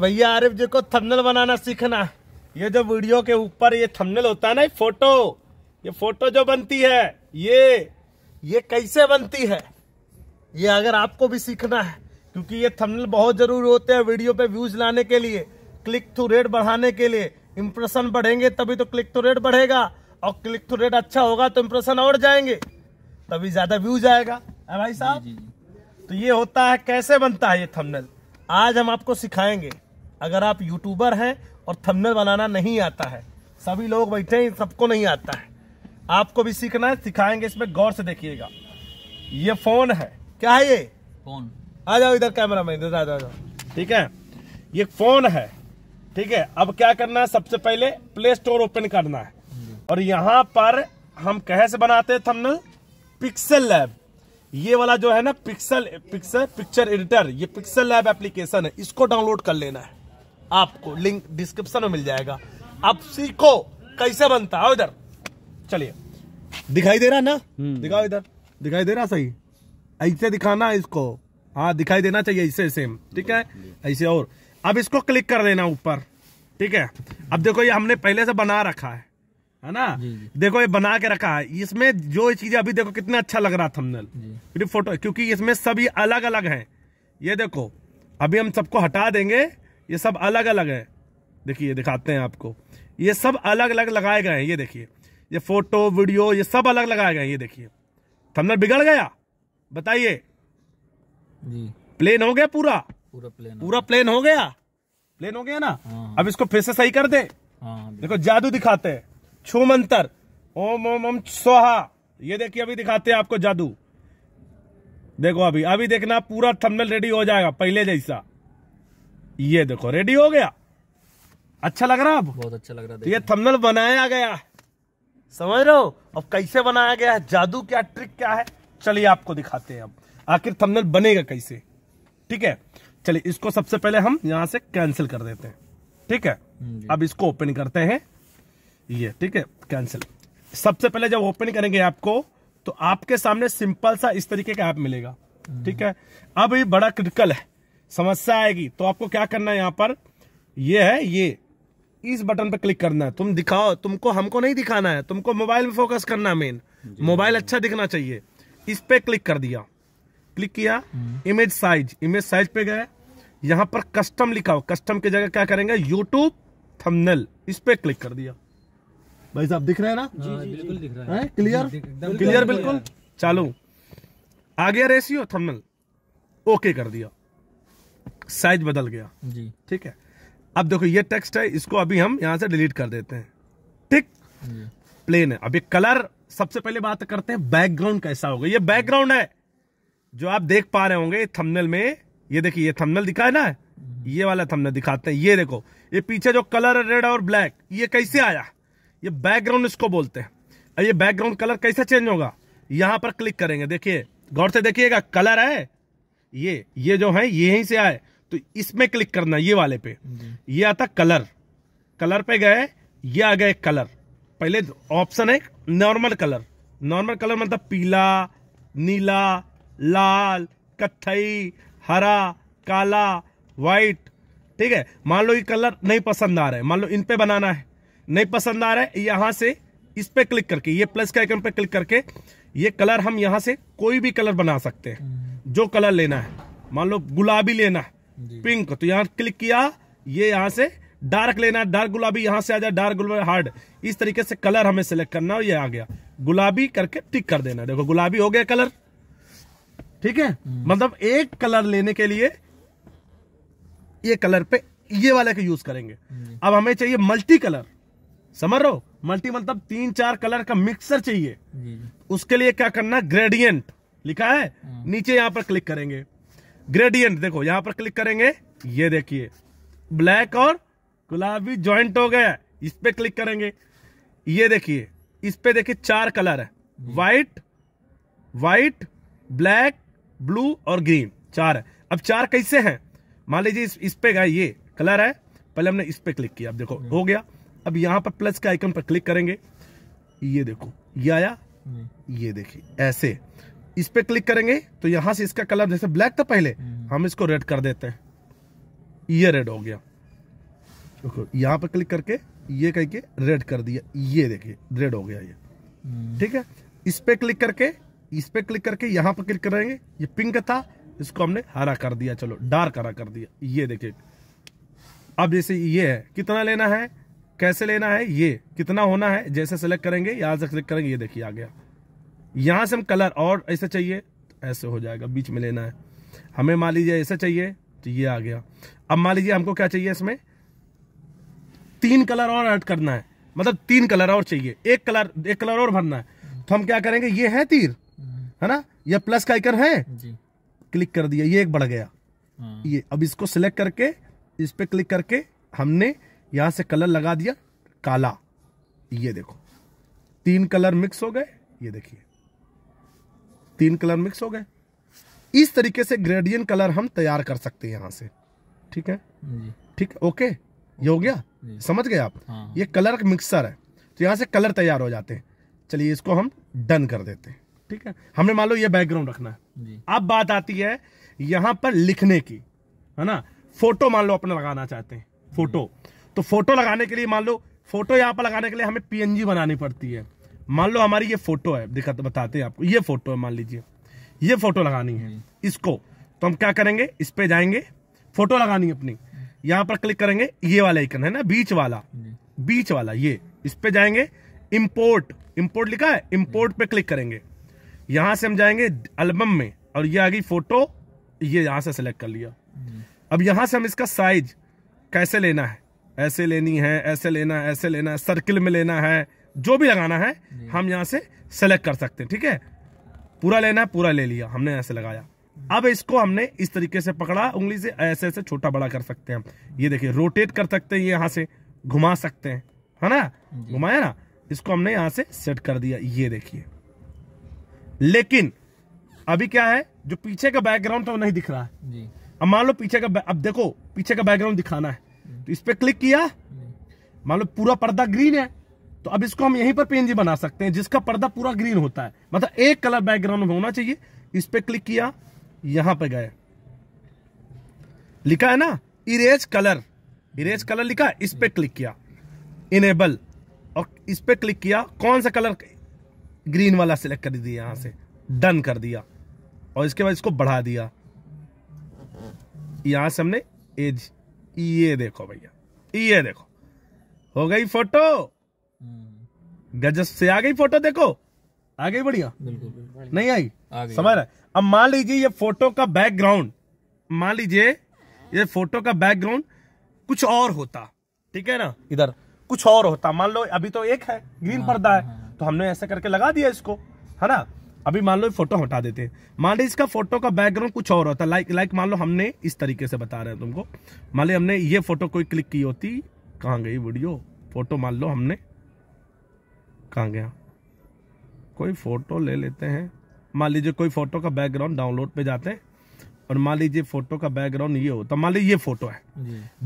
भैया आरिफ जी को थंबनेल बनाना सीखना ये जो वीडियो के ऊपर ये थंबनेल होता है ना फोटो ये फोटो जो बनती है ये ये कैसे बनती है ये अगर आपको भी सीखना है क्योंकि ये थंबनेल बहुत जरूरी होते हैं वीडियो पे व्यूज लाने के लिए क्लिक थ्रू रेट बढ़ाने के लिए इम्प्रेशन बढ़ेंगे तभी तो क्लिक थ्रू रेट बढ़ेगा और क्लिक थ्रू रेट अच्छा होगा तो इम्प्रेशन और जाएंगे तभी ज़्यादा व्यूज आएगा है भाई साहब तो ये होता है कैसे बनता है ये थंबनेल आज हम आपको सिखाएंगे अगर आप यूट्यूबर हैं और थंबनेल बनाना नहीं आता है सभी लोग बैठे हैं सबको नहीं आता है आपको भी सीखना है सिखाएंगे इसमें गौर से देखिएगा ये फोन है क्या है ये फोन आ जाओ इधर कैमरा में इधर आ जाओ ठीक है ये फोन है ठीक है अब क्या करना है सबसे पहले प्ले स्टोर ओपन करना है और यहाँ पर हम कैसे से बनाते हैं थंबनेल पिक्सल लैब ये वाला जो है ना पिक्सल पिक्सल पिक्चर एडिटर ये पिक्सल लैब एप्लीकेशन है इसको डाउनलोड कर लेना है आपको लिंक डिस्क्रिप्शन में मिल जाएगा अब सीखो कैसे बनता है इधर चलिए दिखाई दे रहा ना हम्म। दिखाओ इधर दिखाई दे रहा सही ऐसे दिखाना इसको हाँ दिखाई देना चाहिए ऐसे सेम ठीक है ऐसे और अब इसको क्लिक कर देना ऊपर ठीक है अब देखो ये हमने पहले से बना रखा है है ना जी जी। देखो ये बना के रखा है इसमें जो चीजें अभी देखो कितना अच्छा लग रहा थंबनेल फोटो क्योंकि इसमें सभी अलग अलग हैं ये देखो अभी हम सबको हटा देंगे ये सब अलग अलग है देखिए दिखाते हैं आपको ये सब अलग अलग लगाए गए हैं ये देखिए ये फोटो वीडियो ये सब अलग लगाए गए हैं ये देखिए थंबनेल बिगड़ गया बताइए प्लेन हो गया पूरा पूरा प्लेन पूरा प्लेन हो गया प्लेन हो गया ना हाँ, हाँ। अब इसको फिर से सही कर दे हाँ, देखो जादू दिखाते हैं छो मंत्र ओम ओम ओम सोहा ये देखिए अभी दिखाते हैं आपको जादू देखो अभी अभी देखना पूरा थंबनेल रेडी हो जाएगा पहले जैसा ये देखो रेडी हो गया अच्छा लग रहा अब बहुत अच्छा लग रहा है तो ये थमनल बनाया गया समझ रहे हो अब कैसे बनाया गया है जादू क्या ट्रिक क्या है चलिए आपको दिखाते हैं अब आखिर थमनल बनेगा कैसे ठीक है चलिए इसको सबसे पहले हम यहाँ से कैंसिल कर देते हैं ठीक है हम्म, अब इसको ओपन करते हैं ये ठीक है कैंसिल सबसे पहले जब ओपन करेंगे आपको तो आपके सामने सिंपल सा इस तरीके का ऐप मिलेगा हम्म। ठीक है अब ये बड़ा क्रिटिकल है समस्या आएगी तो आपको क्या करना है यहाँ पर ये है ये इस बटन पर क्लिक करना है तुम दिखाओ तुमको हमको नहीं दिखाना है तुमको मोबाइल में फोकस करना है मेन मोबाइल अच्छा दिखना चाहिए इस पे क्लिक कर दिया क्लिक किया हम्म। इमेज साइज इमेज साइज पे गए यहाँ पर कस्टम लिखा हो कस्टम की जगह क्या करेंगे यूट्यूब थमनल इस पे क्लिक कर दिया भाई साहब दिख रहे हैं ना जी, बिल्कुल दिख रहा है क्लियर क्लियर बिल्कुल चालू आ गया रेसियो थमनल ओके कर दिया साइज बदल गया जी ठीक है अब देखो ये टेक्स्ट है इसको अभी हम यहाँ से डिलीट कर देते हैं ठीक प्लेन है अभी कलर सबसे पहले बात करते हैं बैकग्राउंड कैसा होगा ये बैकग्राउंड है जो आप देख पा रहे होंगे थंबनेल में ये देखिए ये थंबनेल दिखा है ना ये वाला थंबनेल दिखाते हैं ये देखो ये पीछे जो कलर है रेड और ब्लैक ये कैसे आया ये बैकग्राउंड इसको बोलते हैं ये बैकग्राउंड कलर कैसे चेंज होगा यहां पर क्लिक करेंगे देखिए गौर से देखिएगा कलर है ये ये जो है यहीं से आए तो इसमें क्लिक करना ये वाले पे ये आता कलर कलर पे गए ये आ गए कलर पहले ऑप्शन है नॉर्मल कलर नॉर्मल कलर मतलब पीला नीला लाल कत्थई हरा काला वाइट ठीक है मान लो ये कलर नहीं पसंद आ रहा है मान लो इन पे बनाना है नहीं पसंद आ रहा है यहां से इस पे क्लिक करके ये प्लस के आइकन पे क्लिक करके ये कलर हम यहां से कोई भी कलर बना सकते हैं जो कलर लेना है मान लो गुलाबी लेना है पिंक तो यहाँ क्लिक किया ये यहाँ से डार्क लेना डार्क गुलाबी यहाँ से आ जाए डार्क गुलाबी हार्ड इस तरीके से कलर हमें सेलेक्ट करना और ये आ गया गुलाबी करके टिक कर देना देखो गुलाबी हो गया कलर ठीक है हम्म। मतलब एक कलर लेने के लिए ये कलर पे ये वाले का यूज करेंगे हम्म। अब हमें चाहिए मल्टी कलर समझ रहो मल्टी मतलब तीन चार कलर का मिक्सर चाहिए उसके लिए क्या करना ग्रेडियंट लिखा है हाँ। नीचे यहां पर क्लिक करेंगे ग्रेडियंट देखो यहां पर क्लिक करेंगे ये देखिए ब्लैक और गुलाबी ज्वाइंट हो गया इस पे क्लिक करेंगे ये देखिए इस पे देखिए चार कलर है वाइट वाइट ब्लैक ब्लू और ग्रीन चार है अब चार कैसे हैं मान लीजिए इस, इस पे गए ये कलर है पहले हमने इस पे क्लिक किया अब देखो हो गया अब यहां पर प्लस के आइकन पर क्लिक करेंगे ये देखो ये आया ये देखिए ऐसे इस पे क्लिक करेंगे तो यहां से इसका कलर जैसे ब्लैक था पहले हम्म। हम इसको रेड कर देते हैं ये रेड हो गया देखो यहां पर क्लिक करके ये कह के रेड कर दिया ये देखिए रेड हो गया ये हम्म। ठीक है इस पे क्लिक करके इस पे क्लिक करके यहाँ पर क्लिक करेंगे ये पिंक था इसको हमने हरा कर दिया चलो डार्क हरा कर दिया ये देखिए अब जैसे ये है कितना लेना है कैसे लेना है ये कितना होना है जैसे सेलेक्ट करेंगे यहां से क्लिक करेंगे ये देखिए आ गया यहां से हम कलर और ऐसा चाहिए तो ऐसे हो जाएगा बीच में लेना है हमें मान लीजिए ऐसा चाहिए तो ये आ गया अब मान लीजिए हमको क्या चाहिए इसमें तीन कलर और ऐड करना है मतलब तीन कलर और चाहिए एक कलर एक कलर और भरना है तो हम क्या करेंगे ये है तीर है ना ये प्लस का आइकन है क्लिक कर दिया ये एक बढ़ गया हाँ। ये अब इसको सिलेक्ट करके इस पर क्लिक करके हमने यहां से कलर लगा दिया काला ये देखो तीन कलर मिक्स हो गए ये देखिए तीन कलर मिक्स हो गए इस तरीके से ग्रेडियन कलर हम तैयार कर सकते हैं यहाँ से ठीक है ठीक ओके ये हो गया समझ गए आप हाँ। ये कलर मिक्सर है तो यहाँ से कलर तैयार हो जाते हैं चलिए इसको हम डन कर देते हैं ठीक है हमें मान लो ये बैकग्राउंड रखना है अब बात आती है यहाँ पर लिखने की है ना फोटो मान लो अपना लगाना चाहते हैं फोटो तो फोटो लगाने के लिए मान लो फोटो यहाँ पर लगाने के लिए हमें पीएनजी बनानी पड़ती है मान लो हमारी ये फोटो है दिखा बताते हैं आपको ये फोटो है मान लीजिए ये फोटो लगानी है हम्म। इसको तो हम क्या करेंगे इस पे जाएंगे फोटो लगानी है अपनी यहाँ पर क्लिक करेंगे ये वाला आइकन है ना बीच वाला बीच वाला ये इस पे जाएंगे इम्पोर्ट इम्पोर्ट लिखा है इम्पोर्ट पे क्लिक करेंगे यहां से हम जाएंगे एल्बम में और ये आ गई फोटो ये यहां से सेलेक्ट कर लिया हम्म। अब यहां से हम इसका साइज कैसे लेना है ऐसे लेनी है ऐसे लेना है ऐसे लेना है सर्किल में लेना है जो भी लगाना है हम यहाँ से सेलेक्ट कर सकते हैं ठीक है पूरा लेना है पूरा ले लिया हमने से लगाया अब इसको हमने इस तरीके से पकड़ा उंगली से ऐसे ऐसे छोटा बड़ा कर सकते हैं हम ये देखिए रोटेट कर सकते हैं यहाँ से घुमा सकते हैं है ना घुमाया ना इसको हमने यहाँ से सेट कर दिया ये देखिए लेकिन अभी क्या है जो पीछे का बैकग्राउंड तो नहीं दिख रहा है अब मान लो पीछे का अब देखो पीछे का बैकग्राउंड दिखाना है तो इस पर क्लिक किया मान लो पूरा पर्दा ग्रीन है तो अब इसको हम यहीं पर पीएनजी बना सकते हैं जिसका पर्दा पूरा ग्रीन होता है मतलब एक कलर बैकग्राउंड में होना चाहिए इस पर क्लिक किया यहां पर गए लिखा है ना इरेज कलर इरेज कलर लिखा है इस पर क्लिक किया इनेबल और इस पर क्लिक किया कौन सा कलर ग्रीन वाला सिलेक्ट कर दिया यहां से डन कर दिया और इसके बाद इसको बढ़ा दिया यहां से हमने एज ये देखो भैया ये देखो हो गई फोटो गजब से आ गई फोटो देखो आ गई बढ़िया बिल्कुल नहीं आई समझ रहा अब मान लीजिए ये फोटो का बैकग्राउंड मान लीजिए ये फोटो का बैकग्राउंड कुछ और होता ठीक है ना इधर कुछ और होता मान लो अभी तो एक है ग्रीन हाँ, पर्दा है हाँ। तो हमने ऐसे करके लगा दिया इसको है ना अभी मान लो फोटो हटा देते हैं मान लो इसका फोटो का बैकग्राउंड कुछ और होता लाइक लाइक मान लो हमने इस तरीके से बता रहे हैं तुमको मान लो हमने ये फोटो कोई क्लिक की होती कहाँ गई वीडियो फोटो मान लो हमने कहाँ गया कोई फ़ोटो ले लेते हैं मान लीजिए कोई फ़ोटो का बैकग्राउंड डाउनलोड पे जाते हैं और मान लीजिए फ़ोटो का बैकग्राउंड ये होता मान लीजिए ये फ़ोटो है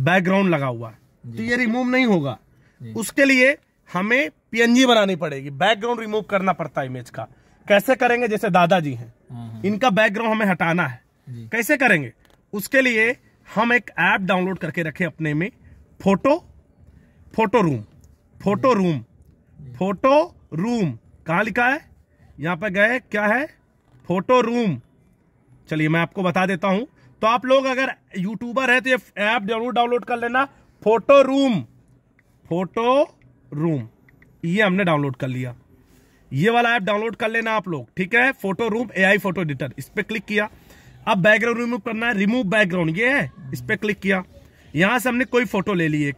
बैकग्राउंड लगा हुआ है तो ये रिमूव नहीं होगा उसके लिए हमें पीएनजी बनानी पड़ेगी बैकग्राउंड रिमूव करना पड़ता है इमेज का कैसे करेंगे जैसे दादाजी हैं हाँ, हाँ। इनका बैकग्राउंड हमें हटाना है कैसे करेंगे उसके लिए हम एक ऐप डाउनलोड करके रखे अपने में photo photo room photo room photo room कहाँ लिखा है यहाँ पर गए क्या है फोटो रूम चलिए मैं आपको बता देता हूँ तो आप लोग अगर यूट्यूबर है तो ये ऐप जरूर डाउनलोड कर लेना फोटो रूम फोटो रूम ये हमने डाउनलोड कर लिया ये वाला ऐप डाउनलोड कर लेना आप लोग ठीक है photo room AI photo editor इस पर क्लिक किया अब बैकग्राउंड रिमूव करना है रिमूव बैकग्राउंड ये है इस पर क्लिक किया यहां से हमने कोई फोटो ले ली एक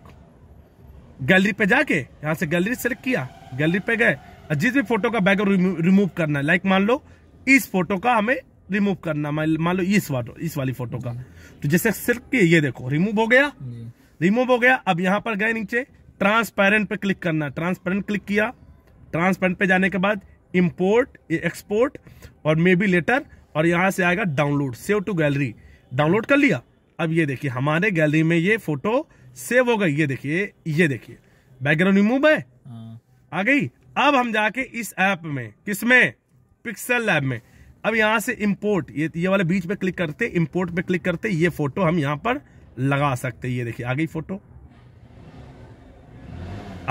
गैलरी पे जाके यहाँ से गैलरी सेलेक्ट किया गैलरी पे गए जिस भी फोटो का बैकग्राउंड रिमूव करना है लाइक मान लो इस फोटो का हमें रिमूव करना मान लो इस वाटो इस वाली फोटो का तो जैसे सिर्फ ये देखो रिमूव हो गया रिमूव हो गया अब यहाँ पर गए नीचे ट्रांसपेरेंट पे क्लिक करना ट्रांसपेरेंट क्लिक किया ट्रांसपेरेंट पे जाने के बाद इम्पोर्ट एक्सपोर्ट और मे बी लेटर और यहाँ से आएगा download save to gallery download कर लिया अब ये देखिए हमारे गैलरी में ये फोटो सेव हो गई ये देखिए ये देखिए बैकग्राउंड रिमूव है हाँ। आ गई अब हम जाके इस ऐप में किसमें पिक्सल लैब में अब यहां से इम्पोर्ट ये ये वाले बीच पे क्लिक करते इम्पोर्ट पे क्लिक करते ये फोटो हम यहां पर लगा सकते ये देखिए आ गई फोटो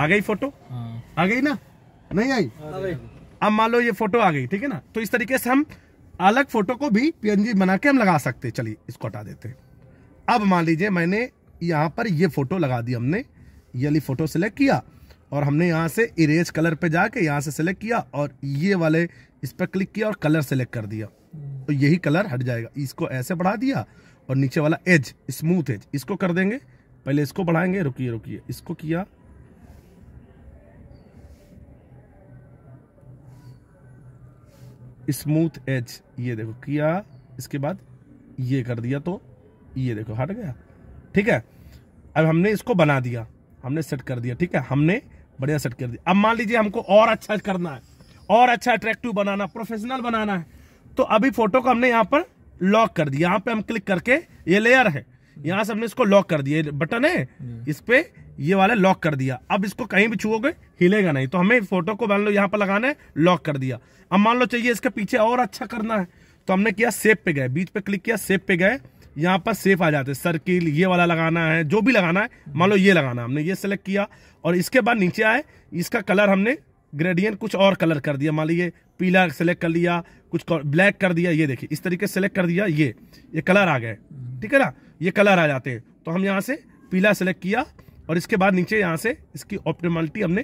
आ गई फोटो हाँ। आ गई ना नहीं आई अब मान लो ये फोटो आ गई ठीक है ना तो इस तरीके से हम अलग फोटो को भी पीएनजी बना के हम लगा सकते चलिए इसको हटा देते अब मान लीजिए मैंने यहाँ पर ये फोटो लगा दी हमने ये वाली फोटो सेलेक्ट किया और हमने यहाँ से इरेज कलर पे जाके यहाँ से सेलेक्ट किया और ये वाले इस पर क्लिक किया और कलर सेलेक्ट कर दिया तो यही कलर हट जाएगा इसको ऐसे बढ़ा दिया और नीचे वाला एज स्मूथ एज इसको कर देंगे पहले इसको बढ़ाएंगे रुकिए रुकिए इसको किया स्मूथ एज ये देखो किया इसके बाद ये कर दिया तो ये देखो हट गया ठीक है अब हमने इसको बना दिया हमने सेट कर दिया ठीक है हमने बढ़िया सेट कर दिया अब मान लीजिए हमको और अच्छा करना है और अच्छा अट्रैक्टिव बनाना प्रोफेशनल बनाना है तो अभी फोटो को हमने यहाँ पर लॉक कर दिया यहाँ पे हम क्लिक करके ये लेयर है यहाँ से हमने इसको लॉक कर दिया बटन है हम्म। इस पे ये वाले लॉक कर दिया अब इसको कहीं भी छुओगे हिलेगा नहीं तो हमें फोटो को मान लो यहाँ पर लगाना है लॉक कर दिया अब मान लो चाहिए इसके पीछे और अच्छा करना है तो हमने किया सेप पे गए बीच पे क्लिक किया सेप पे गए यहाँ पर सेफ आ जाते हैं सर्किल ये वाला लगाना है जो भी लगाना है मान लो ये लगाना हमने ये सेलेक्ट किया और इसके बाद नीचे आए इसका कलर हमने ग्रेडियंट कुछ और कलर कर दिया मान लीजिए पीला सेलेक्ट कर लिया कुछ ब्लैक कर दिया ये देखिए इस तरीके सेलेक्ट कर दिया ये ये कलर आ गए ठीक है ना ये कलर आ जाते हैं तो हम यहाँ से पीला सेलेक्ट किया और इसके बाद नीचे यहाँ से इसकी ऑप्टिमलिटी हमने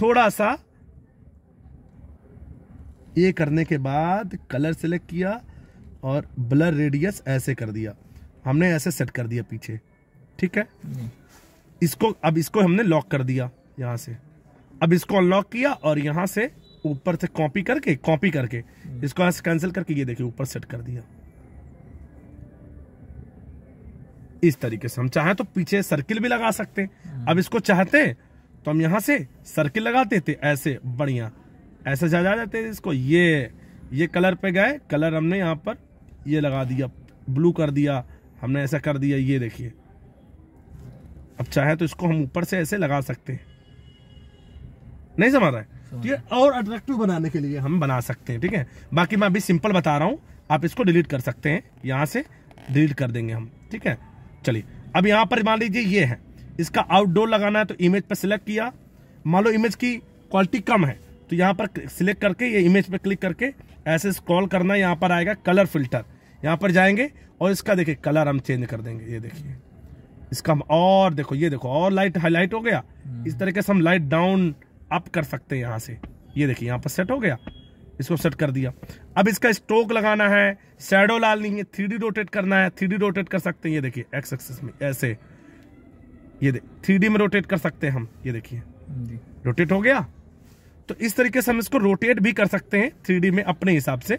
थोड़ा सा ये करने के बाद कलर सेलेक्ट किया और ब्लर रेडियस ऐसे कर दिया हमने ऐसे सेट कर दिया पीछे ठीक है हम्म। इसको अब इसको हमने लॉक कर दिया यहाँ से अब इसको अनलॉक किया और यहाँ से ऊपर से कॉपी करके कॉपी करके हम्म। इसको ऐसे कैंसिल करके ये देखिए ऊपर सेट कर दिया इस तरीके से हम चाहें तो पीछे सर्किल भी लगा सकते हैं हम्म। अब इसको चाहते हैं तो हम यहां से सर्किल लगाते थे ऐसे बढ़िया ऐसे जा जाते इसको ये ये कलर पे गए कलर हमने यहाँ पर ये लगा दिया ब्लू कर दिया हमने ऐसा कर दिया ये देखिए अब चाहे तो इसको हम ऊपर से ऐसे लगा सकते हैं नहीं समझ रहा है तो ये और अट्रैक्टिव बनाने के लिए हम बना सकते हैं ठीक है बाकी मैं अभी सिंपल बता रहा हूँ आप इसको डिलीट कर सकते हैं यहाँ से डिलीट कर देंगे हम ठीक है चलिए अब यहाँ पर मान लीजिए ये है इसका आउटडोर लगाना है तो इमेज पर सिलेक्ट किया मान लो इमेज की क्वालिटी कम है तो यहाँ पर सिलेक्ट करके ये इमेज पर क्लिक करके ऐसे स्क्रॉल करना यहाँ पर आएगा कलर फिल्टर यहाँ पर जाएंगे और इसका देखिए कलर हम चेंज कर देंगे ये देखिए इसका हम और देखो ये देखो और लाइट हाईलाइट हो गया हम्म। इस तरीके से हम लाइट डाउन अप कर सकते हैं यहाँ से ये देखिए यहाँ पर सेट हो गया इसको सेट कर दिया अब इसका स्ट्रोक लगाना है शेडो लाल नहीं है थ्री रोटेट करना है थ्री रोटेट कर सकते हैं ये देखिए एक्स एक्सिस में ऐसे ये थ्री में रोटेट कर सकते हैं हम ये देखिए रोटेट हो गया तो इस तरीके से हम इसको रोटेट भी कर सकते हैं थ्री में अपने हिसाब से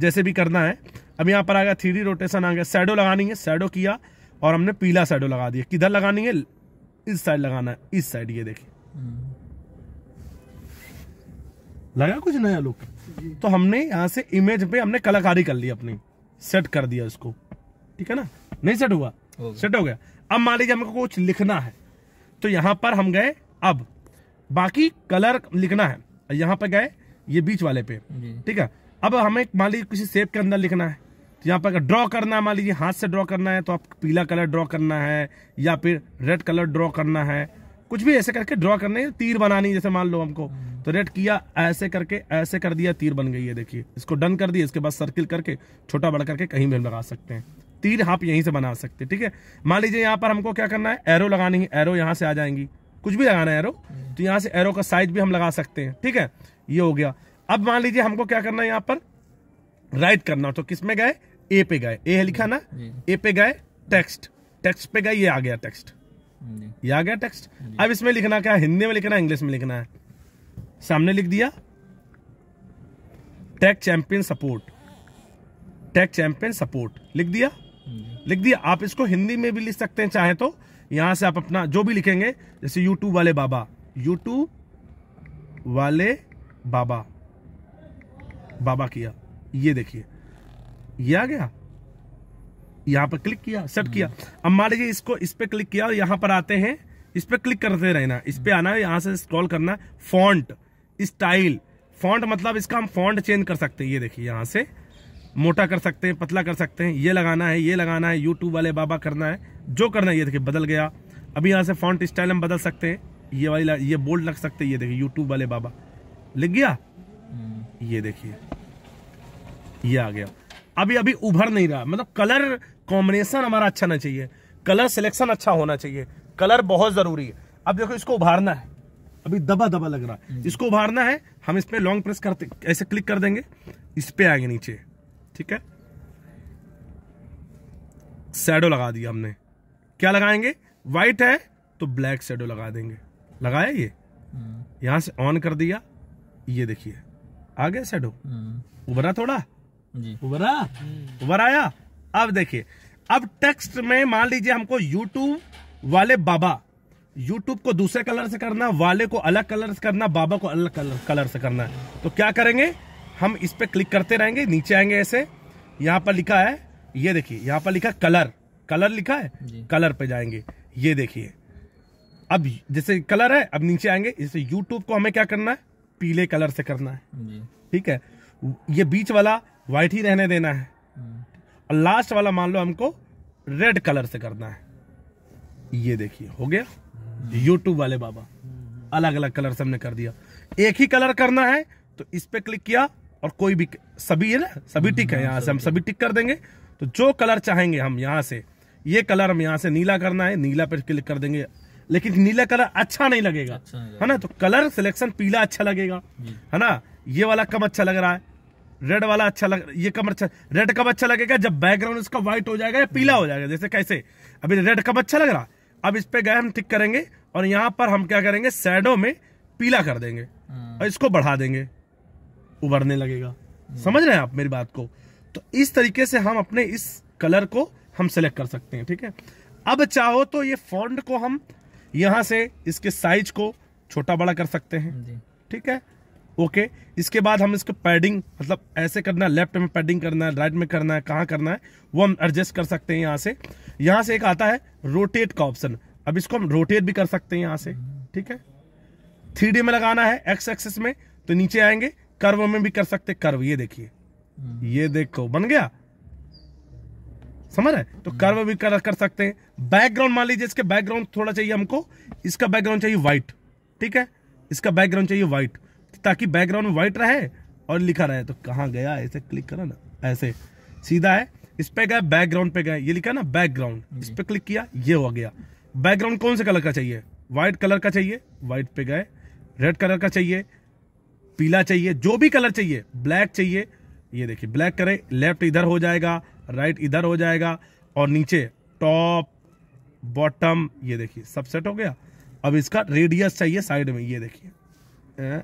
जैसे भी करना है अब यहाँ पर आ गया थ्री रोटेशन आ गया सैडो लगानी है सैडो किया और हमने पीला सैडो लगा दिया किधर लगानी है इस साइड लगाना है इस साइड ये देखिए लगा कुछ नया लुक तो हमने यहाँ से इमेज पे हमने कलाकारी कर ली अपनी सेट कर दिया इसको ठीक है ना नहीं सेट हुआ सेट हो गया अब मान लीजिए हमको कुछ लिखना है तो यहाँ पर हम गए अब बाकी कलर लिखना है यहाँ पे गए ये बीच वाले पे ठीक है अब हमें मान लीजिए किसी सेप के अंदर लिखना है तो यहाँ पर ड्रॉ करना है मान लीजिए हाथ से ड्रॉ करना है तो आप पीला कलर ड्रॉ करना है या फिर रेड कलर ड्रॉ करना है कुछ भी ऐसे करके ड्रॉ करना है तीर बनानी जैसे मान लो हमको तो रेड किया ऐसे करके ऐसे कर दिया तीर बन गई है देखिए इसको डन कर दिया इसके बाद सर्किल करके छोटा बड़ा करके कहीं भी हम लगा सकते हैं तीर आप यहीं से बना सकते हैं ठीक है मान लीजिए यहाँ पर हमको क्या करना है एरो लगानी है एरो यहाँ से आ जाएंगी कुछ भी लगाना है एरो तो यहाँ से एरो का साइज भी हम लगा सकते हैं ठीक है ये हो गया अब मान लीजिए हमको क्या करना है यहाँ पर राइट करना तो किस में गए ए पे गए ए है लिखा ना ए पे गए टेक्स्ट टेक्स्ट पे गए ये आ गया टेक्स्ट ये आ गया टेक्स्ट अब इसमें लिखना क्या हिंदी में लिखना है इंग्लिश में लिखना है सामने लिख दिया tech champion support tech champion support लिख दिया लिख दिया आप इसको हिंदी में भी लिख सकते हैं चाहे तो यहां से आप अपना जो भी लिखेंगे जैसे यूट्यूब वाले बाबा यूट्यूब वाले बाबा बाबा किया ये देखिए ये आ गया यहां पर क्लिक किया सेट किया अब मान लीजिए इसको इस पर क्लिक किया और यहां पर आते हैं इस पर क्लिक करते रहना इस पर आना यहां से स्क्रॉल करना फॉन्ट स्टाइल फॉन्ट मतलब इसका हम फॉन्ट चेंज कर सकते हैं ये देखिए यहां से मोटा कर सकते हैं पतला कर सकते हैं ये लगाना है ये लगाना है यूट्यूब वाले बाबा करना है जो करना है ये देखिए बदल गया अभी यहाँ से फॉन्ट स्टाइल हम बदल सकते हैं ये वाली ये बोल्ड लग सकते हैं ये देखिए यूट्यूब वाले बाबा लिख गया हम्म। ये देखिए ये आ गया अभी अभी उभर नहीं रहा मतलब कलर कॉम्बिनेशन हमारा अच्छा ना चाहिए कलर सिलेक्शन अच्छा होना चाहिए कलर बहुत जरूरी है अब देखो इसको उभारना है अभी दबा दबा लग रहा है हम्म। इसको उभारना है हम इस पर लॉन्ग प्रेस करते ऐसे क्लिक कर देंगे इस पर आएंगे नीचे ठीक है सैडो लगा दिया हमने क्या लगाएंगे व्हाइट है तो ब्लैक सैडो लगा देंगे लगाया ये यहां से ऑन कर दिया ये देखिए आ गया सैडो उभरा थोड़ा उभरा उभर आया अब देखिए अब टेक्स्ट में मान लीजिए हमको यूट्यूब वाले बाबा यूट्यूब को दूसरे कलर से करना वाले को अलग कलर से करना बाबा को अलग कलर, कलर से करना है तो क्या करेंगे हम इस पर क्लिक करते रहेंगे नीचे आएंगे ऐसे यहाँ पर लिखा है ये देखिए यहाँ पर लिखा कलर कलर लिखा है कलर पे जाएंगे ये देखिए अब जैसे कलर है अब नीचे आएंगे जैसे यूट्यूब को हमें क्या करना है पीले कलर से करना है ठीक है ये बीच वाला व्हाइट ही रहने देना है हम्म। और लास्ट वाला मान लो हमको रेड कलर से करना है ये देखिए हो गया यूट्यूब हम्म। वाले बाबा अलग अलग कलर से हमने कर दिया एक ही कलर करना है तो इस पे क्लिक किया और कोई भी सभी है ना सभी टिक है यहाँ से हम सभी टिक कर देंगे तो जो कलर चाहेंगे हम यहाँ से ये कलर हम यहाँ से नीला करना है नीला पर क्लिक कर देंगे लेकिन नीला कलर अच्छा, अच्छा नहीं लगेगा है ना तो कलर सिलेक्शन पीला अच्छा लगेगा है ना ये वाला कम अच्छा लग रहा है रेड वाला अच्छा लग ये कम अच्छा रेड कब अच्छा लगेगा जब बैकग्राउंड इसका व्हाइट हो जाएगा या पीला हो जाएगा जैसे कैसे अभी रेड कब अच्छा लग रहा अब इस पे गए हम टिक करेंगे और यहाँ पर हम क्या करेंगे सैडो में पीला कर देंगे हाँ। और इसको बढ़ा देंगे उभरने लगेगा समझ रहे हैं आप मेरी बात को तो इस तरीके से हम अपने इस कलर को हम सेलेक्ट कर सकते हैं ठीक है अब चाहो तो ये फॉन्ट को हम यहां से इसके साइज को छोटा बड़ा कर सकते हैं ठीक है ओके इसके बाद हम इसको पैडिंग मतलब ऐसे करना है लेफ्ट में पैडिंग करना है राइट में करना है कहाँ करना है वो हम एडजस्ट कर सकते हैं यहाँ से यहाँ से एक आता है रोटेट का ऑप्शन अब इसको हम रोटेट भी कर सकते हैं यहाँ से हम्म। ठीक है थ्री में लगाना है एक्स एक्सेस में तो नीचे आएंगे कर्व में भी कर सकते कर्व ये देखिए हम्म। ये देखो बन गया समझ रहे तो कर्व भी कर, कर सकते हैं बैकग्राउंड मान लीजिए इसके बैकग्राउंड थोड़ा चाहिए हमको इसका बैकग्राउंड चाहिए व्हाइट ठीक है इसका बैकग्राउंड चाहिए व्हाइट तो ताकि बैकग्राउंड व्हाइट रहे और लिखा रहे तो कहा गया ऐसे क्लिक करो ना ऐसे सीधा है इस पे गए बैकग्राउंड पे गए ये लिखा ना बैकग्राउंड इस पे क्लिक किया ये हो गया बैकग्राउंड कौन से कलर का चाहिए व्हाइट कलर का चाहिए व्हाइट पे गए रेड कलर का चाहिए पीला चाहिए जो भी कलर चाहिए ब्लैक चाहिए ये देखिए ब्लैक करें लेफ्ट इधर हो जाएगा राइट इधर हो जाएगा और नीचे टॉप बॉटम ये देखिए सब सेट हो गया अब इसका रेडियस चाहिए साइड में ये देखिए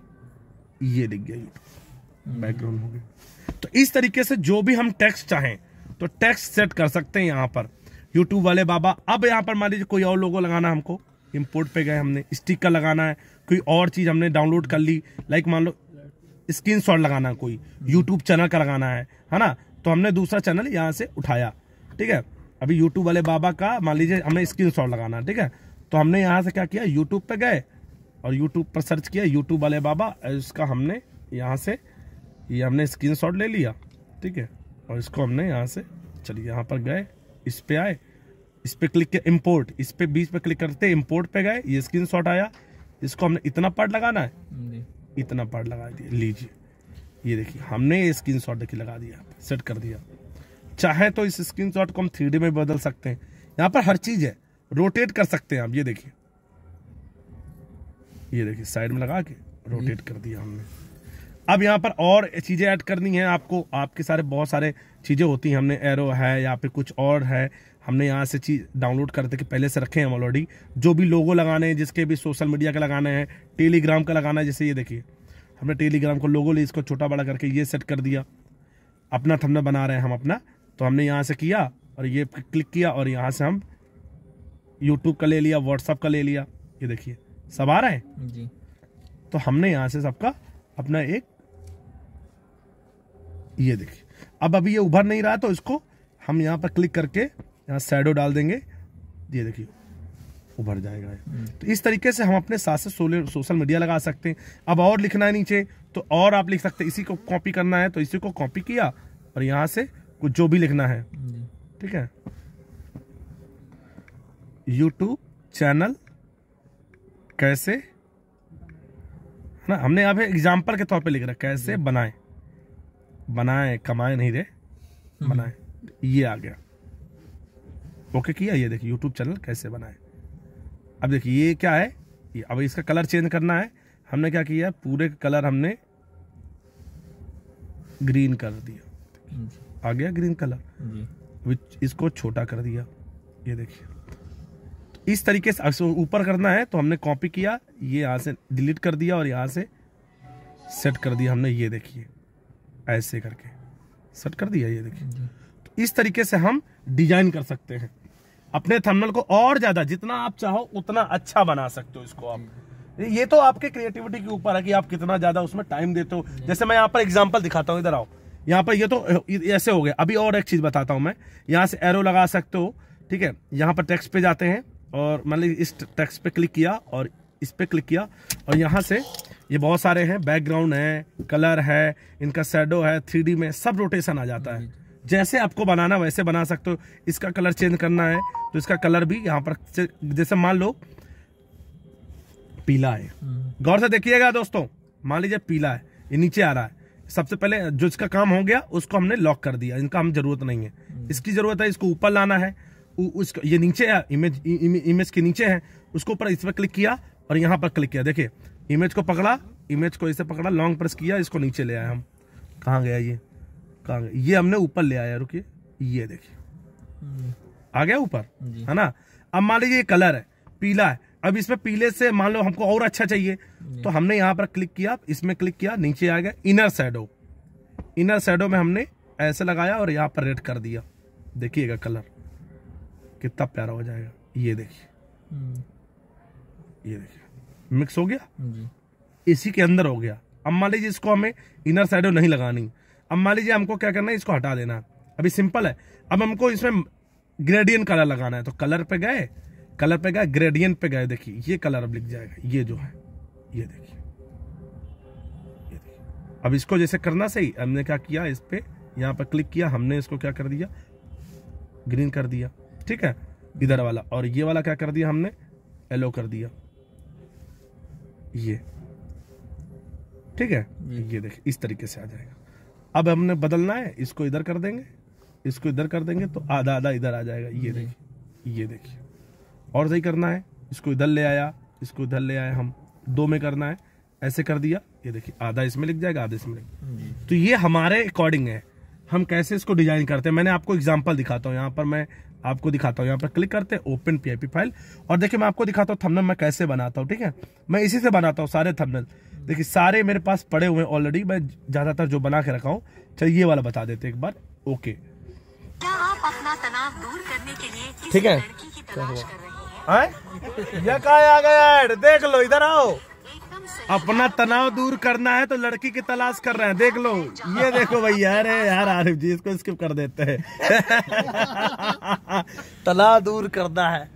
ये दिख गया बैकग्राउंड तो हो गया तो इस तरीके से जो भी हम टेक्स्ट चाहें तो टेक्स्ट सेट कर सकते हैं यहाँ पर यूट्यूब वाले बाबा अब यहाँ पर मान लीजिए कोई और लोगों लगाना हमको इम्पोर्ट पे गए हमने स्टिक लगाना है कोई और चीज़ हमने डाउनलोड कर ली लाइक मान लो शॉट लगाना कोई यूट्यूब चैनल का लगाना है है ना तो हमने दूसरा चैनल यहाँ से उठाया ठीक है अभी यूट्यूब वाले बाबा का मान लीजिए हमें शॉट लगाना है ठीक है तो हमने यहाँ से क्या किया यूट्यूब पर गए और यूट्यूब पर सर्च किया यूट्यूब वाले बाबा इसका हमने यहाँ से ये हमने स्क्रीन ले लिया ठीक है और इसको हमने यहाँ से चलिए यहाँ पर गए इस पर आए इस पर क्लिक किया इम्पोर्ट इस पर बीच पे क्लिक करते इम्पोर्ट पे गए ये स्क्रीन शॉट आया इसको हमने इतना पार्ट लगाना है इतना पार्ट लगा दिया लीजिए ये देखिए हमने ये स्क्रीन शॉट देखिए लगा दिया सेट कर दिया चाहे तो इस स्क्रीन शॉट को हम थ्री में बदल सकते हैं यहाँ पर हर चीज़ है रोटेट कर सकते हैं आप ये देखिए ये देखिए साइड में लगा के रोटेट कर दिया हमने अब यहाँ पर और चीज़ें ऐड करनी है आपको आपके सारे बहुत सारे चीज़ें होती हैं हमने एरो है या फिर कुछ और है हमने यहाँ से चीज डाउनलोड करते कि पहले से रखे हैं हम ऑलरेडी जो भी लोगो लगाने हैं जिसके भी सोशल मीडिया के लगाने हैं टेलीग्राम का लगाना है जैसे ये देखिए हमने टेलीग्राम को लोगो ले इसको छोटा बड़ा करके ये सेट कर दिया अपना थमने बना रहे हैं हम अपना तो हमने यहाँ से किया और ये क्लिक किया और यहाँ से हम यूट्यूब का ले लिया व्हाट्सअप का ले लिया ये देखिए सब आ रहा है जी तो हमने यहाँ से सबका अपना एक ये देखिए अब अभी ये उभर नहीं रहा तो इसको हम यहाँ पर क्लिक करके यहाँ सैडो डाल देंगे ये देखिए उभर जाएगा हम्म। तो इस तरीके से हम अपने साथ से सोशल मीडिया लगा सकते हैं अब और लिखना है नीचे तो और आप लिख सकते हैं इसी को कॉपी करना है तो इसी को कॉपी किया और यहाँ से कुछ जो भी लिखना है ठीक है यूट्यूब चैनल कैसे ना हमने यहाँ पे एग्जाम्पल के तौर पे लिख रहा है कैसे बनाएं बनाए कमाए नहीं रे हम्म। बनाए ये आ गया ओके किया ये देखिए यूट्यूब चैनल कैसे बनाए अब देखिए ये क्या है ये अब इसका कलर चेंज करना है हमने क्या किया पूरे कलर हमने ग्रीन कर दिया आ गया ग्रीन कलर विच इसको छोटा कर दिया ये देखिए तो इस तरीके से ऊपर करना है तो हमने कॉपी किया ये यहाँ से डिलीट कर दिया और यहाँ से सेट कर दिया हमने ये देखिए ऐसे करके सेट कर दिया ये देखिए तो इस तरीके से हम डिजाइन कर सकते हैं अपने थंबनेल को और ज्यादा जितना आप चाहो उतना अच्छा बना सकते हो इसको आप ये तो आपके क्रिएटिविटी के ऊपर है कि आप कितना ज्यादा उसमें टाइम देते हो जैसे मैं यहाँ पर एग्जाम्पल दिखाता हूँ इधर आओ यहाँ पर ये तो ऐसे हो गया अभी और एक चीज बताता हूँ मैं यहाँ से एरो लगा सकते हो ठीक है यहाँ पर टेक्स्ट पे जाते हैं और मान लीजिए इस टेक्स्ट पे क्लिक किया और इस पर क्लिक किया और यहाँ से ये बहुत सारे हैं बैकग्राउंड है कलर है इनका शेडो है थ्री में सब रोटेशन आ जाता है जैसे आपको बनाना वैसे बना सकते हो इसका कलर चेंज करना है तो इसका कलर भी यहाँ पर जैसे मान लो पीला है हम्म। गौर से देखिएगा दोस्तों मान लीजिए पीला है ये नीचे आ रहा है सबसे पहले जो इसका काम हो गया उसको हमने लॉक कर दिया इनका हम जरूरत नहीं है हम्म। इसकी जरूरत है इसको ऊपर लाना है उसको ये नीचे है इमेज इमेज के नीचे है उसको ऊपर इस पर क्लिक किया और यहाँ पर क्लिक किया देखिए इमेज को पकड़ा इमेज को इसे पकड़ा लॉन्ग प्रेस किया इसको नीचे ले आए हम कहाँ गया ये कहाँ गया ये हमने ऊपर ले आया रुकिए ये देखिए हम्म। आ गया ऊपर है ना अब मान लीजिए ये कलर है पीला है अब इसमें पीले से मान लो हमको और अच्छा चाहिए तो हमने यहाँ पर क्लिक किया इसमें क्लिक किया नीचे आ गया इनर साइडो इनर साइडो में हमने ऐसे लगाया और यहाँ पर रेड कर दिया देखिएगा कलर कितना प्यारा हो जाएगा ये देखिए हम्म। ये देखिए मिक्स हो गया इसी के अंदर हो गया अब मान लीजिए इसको हमें इनर साइडो नहीं लगानी अब मान लीजिए हमको क्या करना है इसको हटा देना अभी सिंपल है अब हमको इसमें ग्रेडियन कलर लगाना है तो कलर पे गए कलर पे गए ग्रेडियन पे गए देखिए ये कलर अब लिख जाएगा ये जो है ये देखिए ये देखिए अब इसको जैसे करना सही हमने क्या किया इस पे यहाँ पर क्लिक किया हमने इसको क्या कर दिया ग्रीन कर दिया ठीक है इधर वाला और ये वाला क्या कर दिया हमने येलो कर दिया ये ठीक है ये देख इस तरीके से आ जाएगा अब हमने बदलना है इसको इधर कर देंगे इसको इधर कर देंगे तो आधा आधा इधर आ जाएगा ये देखिए ये देखिए और सही करना है इसको इधर ले आया इसको इधर ले आया हम दो में करना है ऐसे कर दिया ये देखिए आधा इसमें लिख जाएगा आधा इसमें लिख तो ये हमारे अकॉर्डिंग है हम कैसे इसको डिजाइन करते हैं मैंने आपको एग्जाम्पल दिखाता हूँ यहाँ पर मैं आपको दिखाता हूँ यहाँ पर क्लिक करते हैं ओपन पी फाइल और देखिए मैं आपको दिखाता हूँ थमनल मैं कैसे बनाता हूँ ठीक है मैं इसी से बनाता हूँ सारे थमनल देखिए सारे मेरे पास पड़े हुए हैं ऑलरेडी मैं ज़्यादातर जो बना के रखा हूँ चलिए ये वाला बता देते एक बार ओके ठीक है यह ये आ गया देख लो इधर आओ अपना तनाव दूर करना है तो लड़की की तलाश कर रहे हैं देख लो ये देखो भैया अरे यार आरिफ जी इसको स्किप कर देते हैं तनाव दूर करना है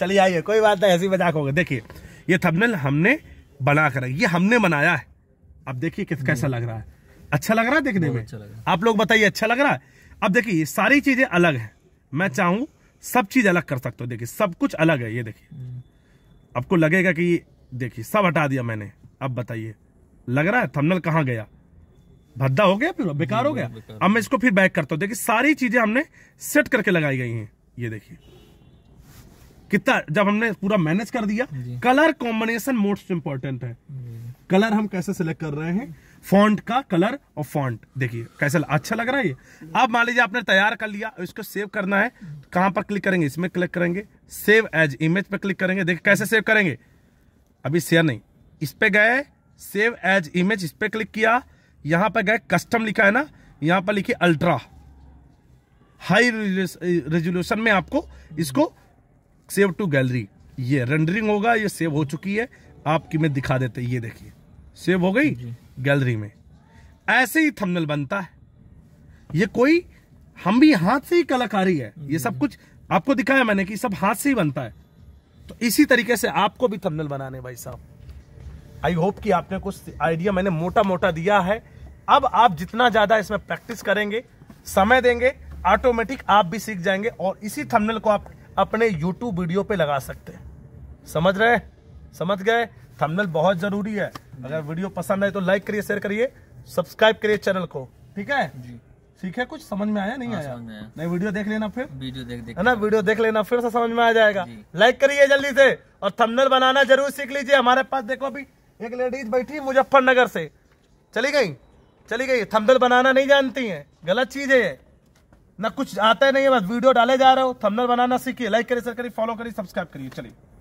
चलिए आइए कोई बात नहीं ऐसी मजाक होगा देखिए ये थंबनेल हमने बना कर ये हमने बनाया है अब देखिए किस कैसा लग रहा है अच्छा लग रहा है देखने में अच्छा आप लोग बताइए अच्छा लग रहा है अब देखिए सारी चीजें अलग है मैं चाहूं सब चीज अलग कर सकते हो देखिए सब कुछ अलग है ये देखिए हम्म। आपको लगेगा कि देखिए सब हटा दिया मैंने अब बताइए लग रहा है थमनल कहाँ गया भद्दा हो गया फिर बेकार हो गया अब मैं इसको फिर बैक करता हूँ देखिए सारी चीजें हमने सेट करके लगाई गई हैं ये देखिए कितना जब हमने पूरा मैनेज कर दिया कलर कॉम्बिनेशन मोस्ट इम्पोर्टेंट है कलर हम कैसे सिलेक्ट कर रहे हैं फॉन्ट का कलर और फॉन्ट देखिए कैसा अच्छा लग रहा है ये अब मान लीजिए आपने तैयार कर लिया इसको सेव करना है तो कहां पर क्लिक करेंगे इसमें क्लिक करेंगे सेव एज इमेज पर क्लिक करेंगे देखिए कैसे सेव करेंगे अभी शेयर नहीं इस पर गए सेव एज इमेज इस पर क्लिक किया यहां पर गए कस्टम लिखा है ना यहां पर लिखिए अल्ट्रा हाई रेजोल्यूशन में आपको इसको सेव टू गैलरी ये रेंडरिंग होगा ये सेव हो चुकी है आपकी मैं दिखा देते ये देखिए सेव हो गई गैलरी में ऐसे ही थंबनेल बनता है ये कोई हम भी हाथ से ही कलाकारी है ये सब कुछ आपको दिखाया मैंने कि सब हाथ से ही बनता है तो इसी तरीके से आपको भी थंबनेल बनाने भाई साहब आई होप कि आपने कुछ आइडिया मैंने मोटा मोटा दिया है अब आप जितना ज्यादा इसमें प्रैक्टिस करेंगे समय देंगे ऑटोमेटिक आप भी सीख जाएंगे और इसी थंबनेल को आप अपने YouTube वीडियो पे लगा सकते हैं समझ रहे समझ गए थंबनेल बहुत जरूरी है अगर वीडियो पसंद आए तो लाइक करिए शेयर करिए सब्सक्राइब करिए चैनल को ठीक है जी है कुछ समझ में आया नहीं हाँ, आया नहीं वीडियो देख लेना फिर वीडियो देख देख है ना वीडियो देख लेना फिर से तो समझ में आ जाएगा लाइक करिए जल्दी से और थंबनेल बनाना जरूर सीख लीजिए हमारे पास देखो अभी एक लेडीज बैठी मुजफ्फरनगर से चली गई चली गई थंबनेल बनाना नहीं जानती है गलत चीज है ना कुछ आता है नहीं है बस वीडियो डाले जा रहे हो थंबनेल बनाना सीखिए लाइक करिए सर करिए फॉलो करिए सब्सक्राइब करिए चलिए